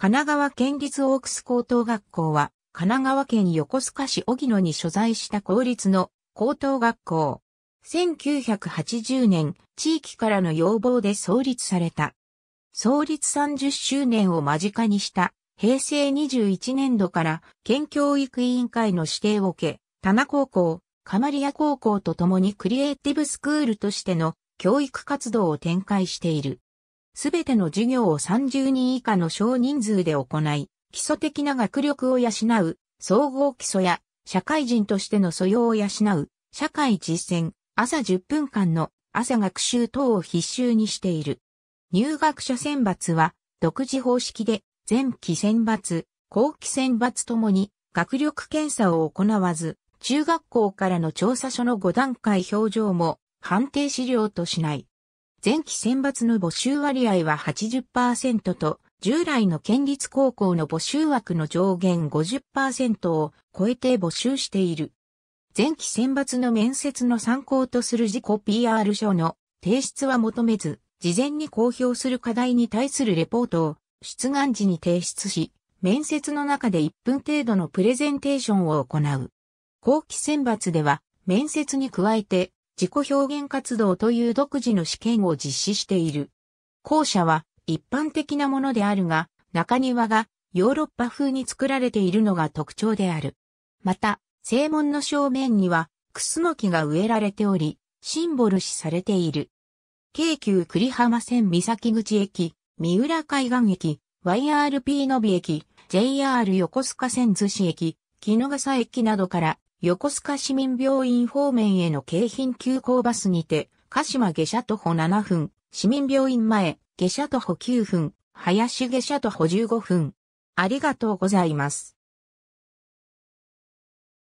神奈川県立オークス高等学校は、神奈川県横須賀市荻野に所在した公立の高等学校。1980年、地域からの要望で創立された。創立30周年を間近にした平成21年度から県教育委員会の指定を受け、田名高校、リ屋高校と共にクリエイティブスクールとしての教育活動を展開している。すべての授業を30人以下の少人数で行い、基礎的な学力を養う、総合基礎や、社会人としての素養を養う、社会実践、朝10分間の朝学習等を必修にしている。入学者選抜は、独自方式で、前期選抜、後期選抜ともに、学力検査を行わず、中学校からの調査書の5段階表情も、判定資料としない。前期選抜の募集割合は80%と、従来の県立高校の募集枠の上限50%を超えて募集している。前期選抜の面接の参考とする自己 PR 書の提出は求めず、事前に公表する課題に対するレポートを出願時に提出し、面接の中で1分程度のプレゼンテーションを行う。後期選抜では面接に加えて自己表現活動という独自の試験を実施している。校舎は一般的なものであるが、中庭がヨーロッパ風に作られているのが特徴である。また、正門の正面には、クスノキが植えられており、シンボル視されている。京急栗浜線三崎口駅、三浦海岸駅、YRP 伸び駅、JR 横須賀線逗子駅、木野笠駅などから横須賀市民病院方面への京浜急行バスにて、鹿島下車徒歩7分、市民病院前、下車徒歩9分、林下車徒歩15分。ありがとうございます。